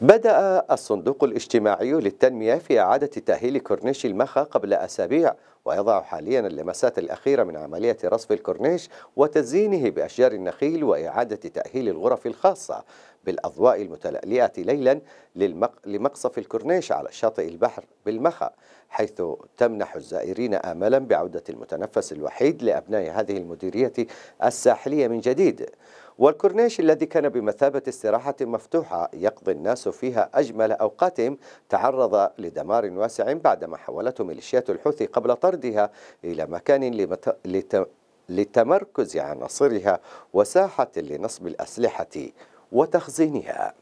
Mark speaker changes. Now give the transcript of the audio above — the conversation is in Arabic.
Speaker 1: بدأ الصندوق الاجتماعي للتنمية في إعادة تأهيل كورنيش المخا قبل أسابيع ويضع حاليا اللمسات الأخيرة من عملية رصف الكورنيش وتزيينه بأشجار النخيل وإعادة تأهيل الغرف الخاصة بالأضواء المتلألئة ليلا للمق... لمقصف الكورنيش على شاطئ البحر بالمخا حيث تمنح الزائرين آملا بعودة المتنفس الوحيد لأبناء هذه المديرية الساحلية من جديد والكورنيش الذي كان بمثابة استراحة مفتوحة يقضي الناس فيها أجمل أوقاتهم تعرض لدمار واسع بعدما حولته ميليشيات الحوثي قبل طردها إلى مكان لمت... لت... لتمركز عناصرها وساحة لنصب الأسلحة وتخزينها